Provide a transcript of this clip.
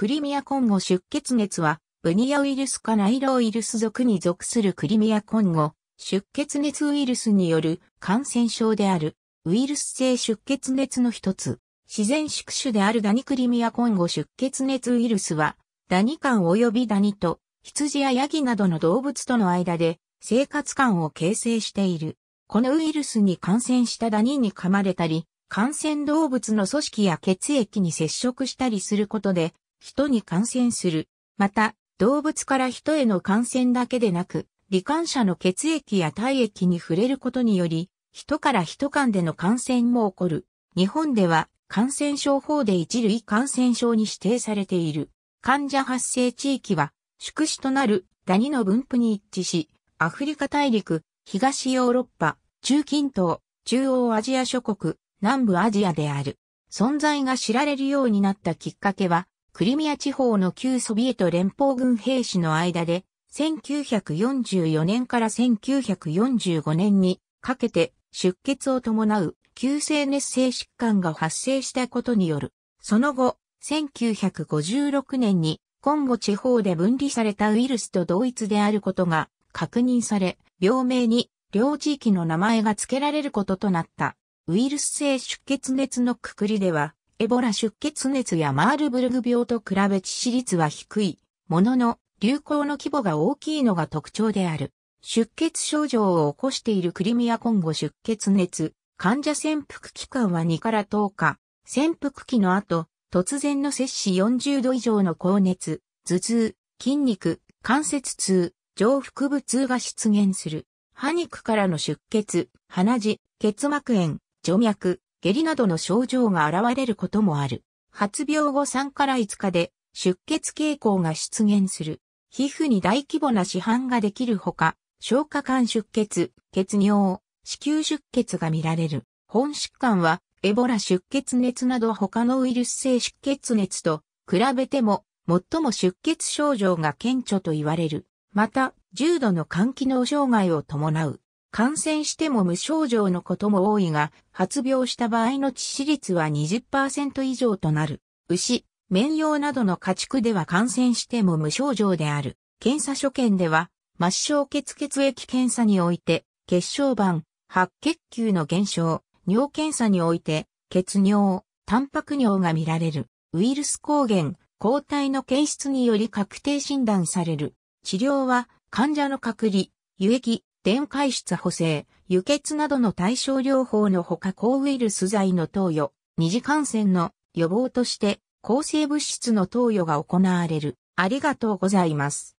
クリミアコンゴ出血熱は、ブニアウイルスかナイロウイルス属に属するクリミアコンゴ出血熱ウイルスによる感染症である、ウイルス性出血熱の一つ。自然宿主であるダニクリミアコンゴ出血熱ウイルスは、ダニ間及びダニと羊やヤギなどの動物との間で生活感を形成している。このウイルスに感染したダニに噛まれたり、感染動物の組織や血液に接触したりすることで人に感染する。また、動物から人への感染だけでなく、罹患者の血液や体液に触れることにより、人から人間での感染も起こる。日本では感染症法で一類感染症に指定されている。患者発生地域は宿主となるダニの分布に一致し、アフリカ大陸、東ヨーロッパ、中近東、中央アジア諸国、南部アジアである。存在が知られるようになったきっかけは、クリミア地方の旧ソビエト連邦軍兵士の間で、1944年から1945年にかけて出血を伴う急性熱性疾患が発生したことによる。その後、1956年に今後地方で分離されたウイルスと同一であることが確認され、病名に両地域の名前が付けられることとなった。ウイルス性出血熱のくくりでは、エボラ出血熱やマールブルグ病と比べ致死率は低い、ものの流行の規模が大きいのが特徴である。出血症状を起こしているクリミア今後出血熱、患者潜伏期間は2から10日、潜伏期の後、突然の摂氏40度以上の高熱、頭痛、筋肉、関節痛、上腹部痛が出現する。歯肉からの出血、鼻血、結膜炎、除脈、下痢などの症状が現れることもある。発病後3から5日で出血傾向が出現する。皮膚に大規模な市販ができるほか、消化管出血、血尿、子宮出血が見られる。本疾患は、エボラ出血熱など他のウイルス性出血熱と比べても最も出血症状が顕著と言われる。また、重度の肝機能障害を伴う感染しても無症状のことも多いが、発病した場合の致死率は20%以上となる。牛、綿羊などの家畜では感染しても無症状である。検査所見では、末梢血血液検査において、血小板、白血球の減少、尿検査において、血尿、タンパク尿が見られる。ウイルス抗原、抗体の検出により確定診断される。治療は、患者の隔離、輸液、電解質補正、輸血などの対症療法のほか抗ウイルス剤の投与、二次感染の予防として抗生物質の投与が行われる。ありがとうございます。